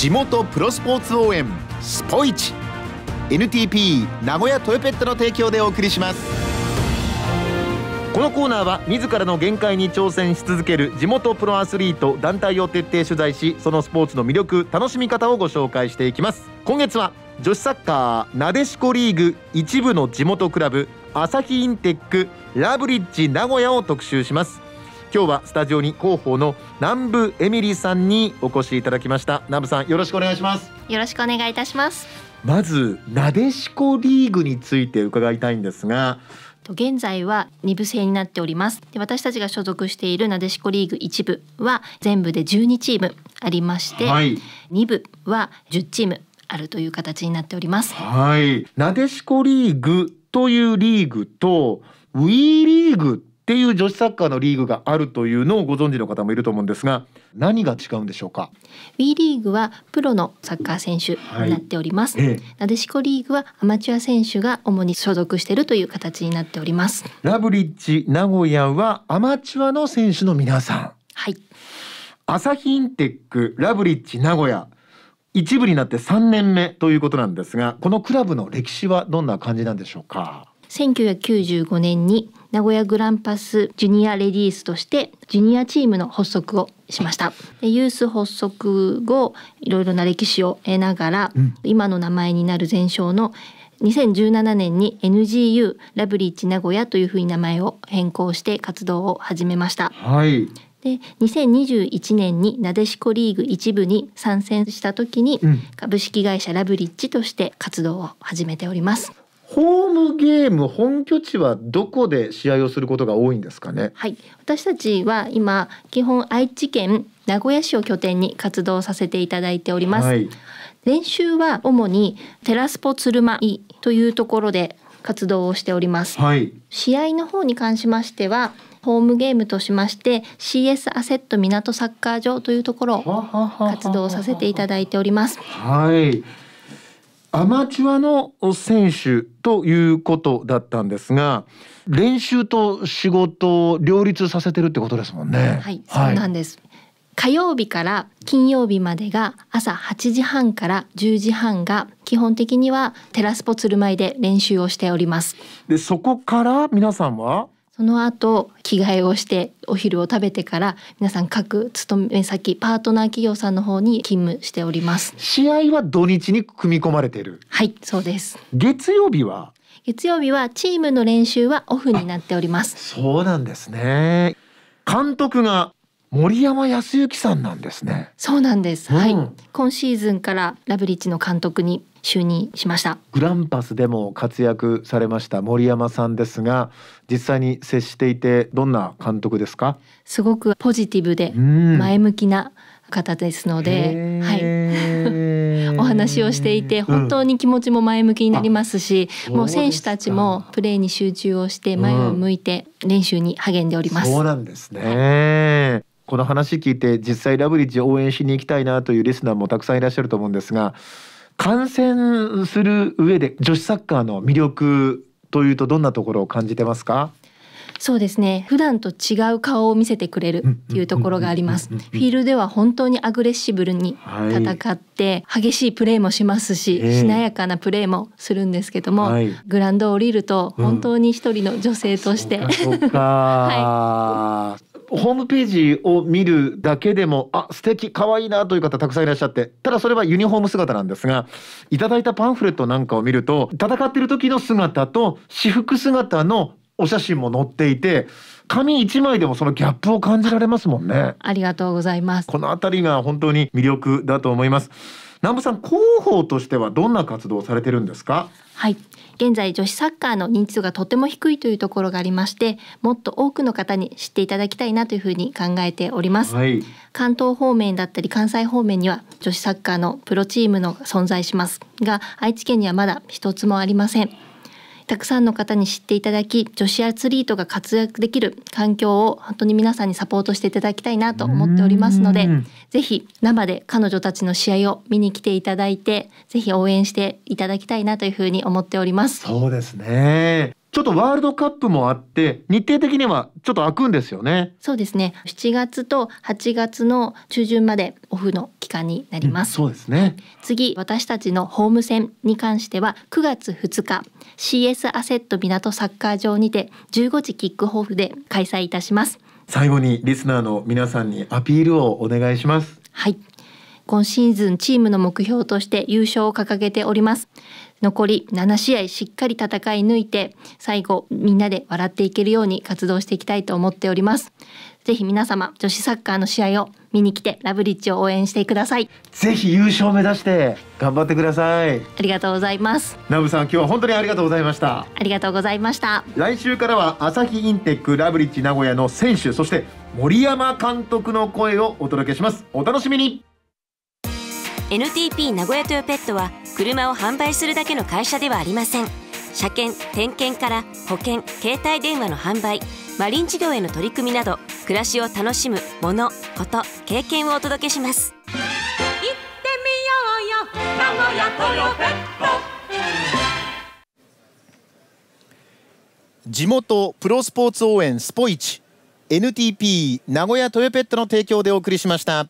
地元プロスポーツ応援スポイチ NTP 名古屋トヨペットの提供でお送りしますこのコーナーは自らの限界に挑戦し続ける地元プロアスリート団体を徹底取材しそのスポーツの魅力楽しみ方をご紹介していきます今月は女子サッカーなでしこリーグ一部の地元クラブ朝日インテックラブリッジ名古屋を特集します今日はスタジオに広報の南部エミリーさんにお越しいただきました南部さんよろしくお願いしますよろしくお願いいたしますまずなでしこリーグについて伺いたいんですが現在は2部制になっておりますで私たちが所属しているなでしこリーグ1部は全部で12チームありまして、はい、2部は10チームあるという形になっておりますはいなでしこリーグというリーグとウィーリーグていう女子サッカーのリーグがあるというのをご存知の方もいると思うんですが何が違うんでしょうか B リーグはプロのサッカー選手になっております、はい、ええ、なでしこリーグはアマチュア選手が主に所属しているという形になっておりますラブリッジ名古屋はアマチュアの選手の皆さんはいアサヒインテックラブリッジ名古屋一部になって3年目ということなんですがこのクラブの歴史はどんな感じなんでしょうか1995年に名古屋グランパスジュニアレディースとしてジュニアチームの発足をしましたでユース発足後いろいろな歴史を得ながら、うん、今の名前になる前哨の2017年に NGU ラブリッチ名古屋というふうに名前を変更して活動を始めました。はいで2021年になでしこリーグ1部に参戦した時に、うん、株式会社ラブリッチとして活動を始めております。ホームゲーム本拠地はどこで試合をすることが多いんですかね。はい、私たちは今基本愛知県名古屋市を拠点に活動させていただいております。はい、練習は主にテラスポ鶴舞というところで活動をしております。はい、試合の方に関しましては。ホームゲームとしまして CS アセット港サッカー場というところを活動させていただいております。はい。アマチュアの選手ということだったんですが練習と仕事を両立させてるってことですもんね。はい、はい、そうなんです火曜日から金曜日までが朝8時半から10時半が基本的にはテラスポ鶴舞で練習をしております。でそこから皆さんはその後着替えをしてお昼を食べてから皆さん各勤め先パートナー企業さんの方に勤務しております試合は土日に組み込まれているはいそうです月曜日は月曜日はチームの練習はオフになっておりますそうなんですね監督が森山康之さんなんですねそうなんです、うん、はい今シーズンからラブリッジの監督に就任しましたグランパスでも活躍されました森山さんですが実際に接していてどんな監督ですかすごくポジティブで前向きな方ですので、はい、お話をしていて本当に気持ちも前向きになりますし、うん、もう選手たちもプレーに集中をして前を向いて練習に励んでおります。うん、そうなんですね、はいこの話聞いて実際ラブリッジ応援しに行きたいなというリスナーもたくさんいらっしゃると思うんですが観戦する上で女子サッカーの魅力というとどんなところを感じてますかそうですね普段と違う顔を見せてくれるっていうところがありますフィールでは本当にアグレッシブルに戦って、激しいプレーもしますし、しなやかなプレーもするんですけども、グランドを降りると本当に一人の女性として、うん、はいホームページを見るだけでもあ素敵可愛いなという方たくさんいらっしゃってただそれはユニフォーム姿なんですがいただいたパンフレットなんかを見ると戦ってる時の姿と私服姿のお写真も載っていて紙一枚でもそのギャップを感じられますもんねありがとうございますこのあたりが本当に魅力だと思います南部さん広報としてはどんな活動をされてるんですかはい現在女子サッカーの認知度がとても低いというところがありましてもっと多くの方に知っていただきたいなというふうに考えております、はい、関東方面だったり関西方面には女子サッカーのプロチームの存在しますが愛知県にはまだ一つもありませんたくさんの方に知っていただき女子アスリートが活躍できる環境を本当に皆さんにサポートしていただきたいなと思っておりますのでぜひ生で彼女たちの試合を見に来ていただいてぜひ応援していただきたいなというふうに思っておりますそうですねちょっとワールドカップもあって日程的にはちょっと開くんですよねそうですね7月と8月の中旬までオフの期間になります、うん、そうですね次私たちのホーム戦に関しては9月2日 CS アセット港サッカー場にて15時キックオフで開催いたします最後にリスナーの皆さんにアピールをお願いしますはい今シーズンチームの目標として優勝を掲げております。残り7試合しっかり戦い抜いて、最後みんなで笑っていけるように活動していきたいと思っております。ぜひ皆様、女子サッカーの試合を見に来てラブリッジを応援してください。ぜひ優勝を目指して頑張ってください。ありがとうございます。ナブさん、今日は本当にありがとうございました。ありがとうございました。来週からは朝日インテックラブリッジ名古屋の選手、そして森山監督の声をお届けします。お楽しみに。NTP 名古屋トヨペットは車を販売するだけの会社ではありません車検点検から保険携帯電話の販売マリン事業への取り組みなど暮らしを楽しむものこと経験をお届けします行ってみようよ名古屋トヨペット地元プロスポーツ応援スポイチ NTP 名古屋トヨペットの提供でお送りしました。